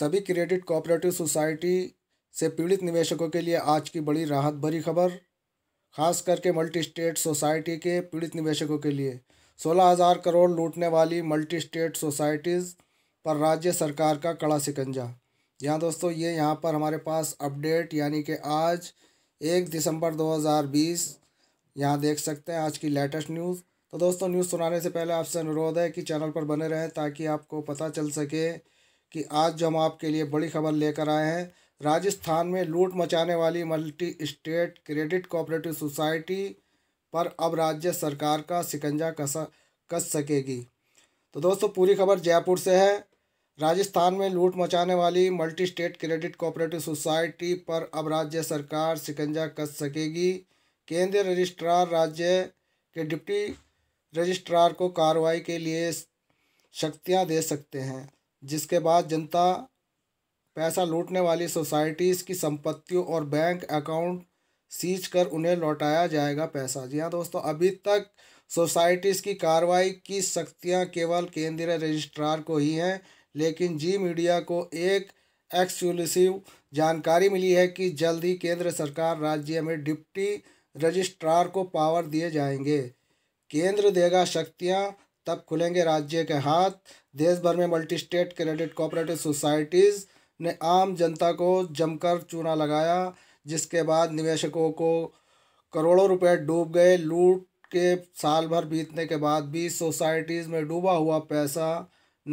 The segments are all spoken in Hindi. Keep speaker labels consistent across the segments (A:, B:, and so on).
A: सभी क्रेडिट कोऑपरेटिव सोसाइटी से पीड़ित निवेशकों के लिए आज की बड़ी राहत भरी खबर खास करके मल्टी स्टेट सोसाइटी के पीड़ित निवेशकों के लिए सोलह हज़ार करोड़ लूटने वाली मल्टी स्टेट सोसाइटीज़ पर राज्य सरकार का कड़ा सिकंजा यहाँ दोस्तों ये यहाँ पर हमारे पास अपडेट यानी कि आज एक दिसंबर 2020 यहाँ देख सकते हैं आज की लेटेस्ट न्यूज़ तो दोस्तों न्यूज़ सुनाने से पहले आपसे अनुरोध है कि चैनल पर बने रहें ताकि आपको पता चल सके कि आज जो हम आपके लिए बड़ी खबर लेकर आए हैं राजस्थान में लूट मचाने वाली multi state credit cooperative society पर अब राज्य सरकार का शिकंजा कसा कस सकेगी तो दोस्तों पूरी खबर जयपुर से है राजस्थान में लूट मचाने वाली multi state credit cooperative society पर अब राज्य सरकार सिकंजा कस सकेगी केंद्रीय रजिस्ट्रार राज्य के डिप्टी रजिस्ट्रार को कार्रवाई के लिए शक्तियां दे सकते हैं जिसके बाद जनता पैसा लूटने वाली सोसाइटीज़ की संपत्तियों और बैंक अकाउंट सींच कर उन्हें लौटाया जाएगा पैसा जी हाँ दोस्तों अभी तक सोसाइटीज़ की कार्रवाई की शक्तियाँ केवल केंद्रीय रजिस्ट्रार को ही हैं लेकिन जी मीडिया को एक एक्सक्लूसिव जानकारी मिली है कि जल्द ही केंद्र सरकार राज्य में डिप्टी रजिस्ट्रार को पावर दिए जाएंगे केंद्र देगा शक्तियाँ तब खुलेंगे राज्य के हाथ देश भर में multi state credit cooperative societies ने आम जनता को जमकर चूना लगाया जिसके बाद निवेशकों को करोड़ों रुपए डूब गए लूट के साल भर बीतने के बाद भी सोसाइटीज़ में डूबा हुआ पैसा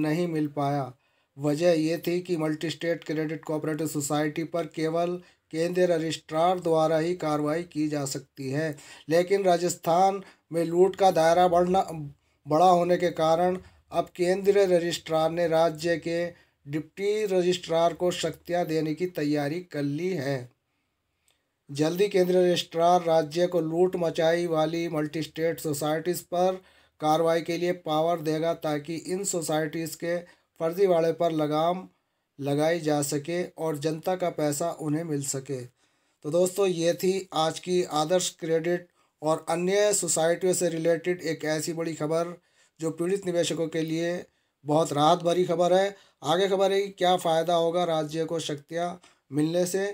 A: नहीं मिल पाया वजह ये थी कि multi state credit cooperative society पर केवल केंद्रीय रजिस्ट्रार द्वारा ही कार्रवाई की जा सकती है लेकिन राजस्थान में लूट का दायरा बढ़ना बड़ा होने के कारण अब केंद्रीय रजिस्ट्रार ने राज्य के डिप्टी रजिस्ट्रार को शक्तियां देने की तैयारी कर ली है जल्दी केंद्रीय रजिस्ट्रार राज्य को लूट मचाई वाली मल्टी स्टेट सोसाइटीज़ पर कार्रवाई के लिए पावर देगा ताकि इन सोसाइटीज़ के फर्जीवाड़े पर लगाम लगाई जा सके और जनता का पैसा उन्हें मिल सके तो दोस्तों ये थी आज की आदर्श क्रेडिट और अन्य सोसाइटियों से रिलेटेड एक ऐसी बड़ी खबर जो पीड़ित निवेशकों के लिए बहुत राहत भरी खबर है आगे खबर है कि क्या फ़ायदा होगा राज्य को शक्तियाँ मिलने से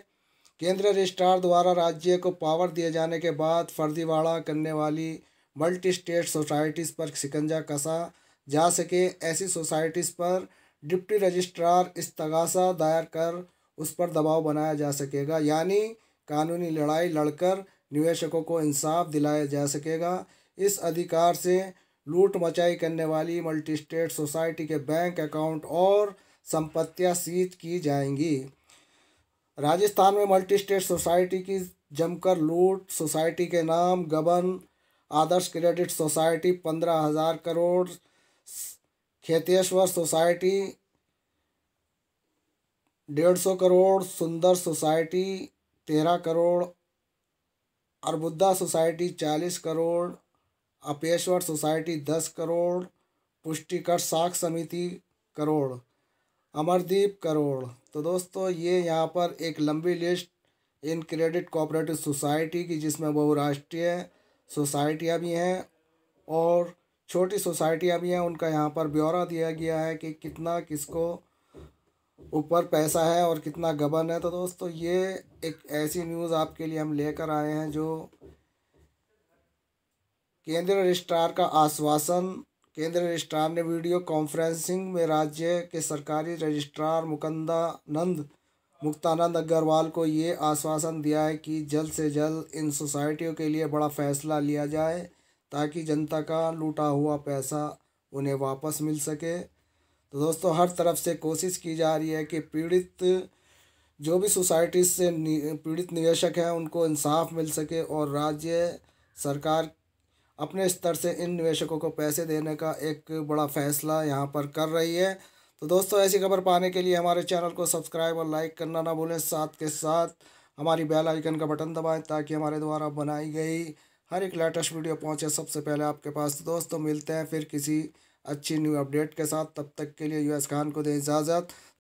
A: केंद्र रजिस्ट्रार द्वारा राज्य को पावर दिए जाने के बाद फर्जीवाड़ा करने वाली मल्टी स्टेट सोसाइटीज़ पर शिकंजा कसा जा सके ऐसी सोसाइटीज़ पर डिप्टी रजिस्ट्रार तगासा दायर कर उस पर दबाव बनाया जा सकेगा यानी कानूनी लड़ाई लड़कर निवेशकों को इंसाफ दिलाया जा सकेगा इस अधिकार से लूट मचाई करने वाली मल्टी स्टेट सोसाइटी के बैंक अकाउंट और संपत्तियां सीज की जाएंगी राजस्थान में मल्टी स्टेट सोसाइटी की जमकर लूट सोसाइटी के नाम गबन आदर्श क्रेडिट सोसाइटी पंद्रह हजार करोड़ खेतेश्वर सोसाइटी डेढ़ सौ करोड़ सुंदर सोसाइटी तेरह करोड़ अरबुद्दा सोसाइटी चालीस करोड़ अपेश्वर सोसाइटी दस करोड़ पुष्टिकर साख समिति करोड़ अमरदीप करोड़ तो दोस्तों ये यहाँ पर एक लंबी लिस्ट इन क्रेडिट कोऑपरेटिव सोसाइटी की जिसमें बहुराष्ट्रीय सोसाइटियाँ भी हैं और छोटी सोसाइटियाँ भी हैं उनका यहाँ पर ब्यौरा दिया गया है कि कितना किसको ऊपर पैसा है और कितना गबन है तो दोस्तों ये एक ऐसी न्यूज़ आपके लिए हम लेकर आए हैं जो केंद्र रजिस्ट्रार का आश्वासन केंद्र रजिस्ट्रार ने वीडियो कॉन्फ्रेंसिंग में राज्य के सरकारी रजिस्ट्रार मुकंदा नंद मुक्तानंद अग्रवाल को ये आश्वासन दिया है कि जल्द से जल्द इन सोसाइटियों के लिए बड़ा फैसला लिया जाए ताकि जनता का लूटा हुआ पैसा उन्हें वापस मिल सके तो दोस्तों हर तरफ से कोशिश की जा रही है कि पीड़ित जो भी सोसाइटी से नि, पीड़ित निवेशक हैं उनको इंसाफ मिल सके और राज्य सरकार अपने स्तर से इन निवेशकों को पैसे देने का एक बड़ा फैसला यहाँ पर कर रही है तो दोस्तों ऐसी खबर पाने के लिए हमारे चैनल को सब्सक्राइब और लाइक करना ना भूलें साथ के साथ हमारी बेल आइकन का बटन दबाएं ताकि हमारे द्वारा बनाई गई हर एक लेटेस्ट वीडियो पहुंचे सबसे पहले आपके पास तो दोस्तों मिलते हैं फिर किसी अच्छी न्यू अपडेट के साथ तब तक के लिए यूएस खान को दें इजाज़त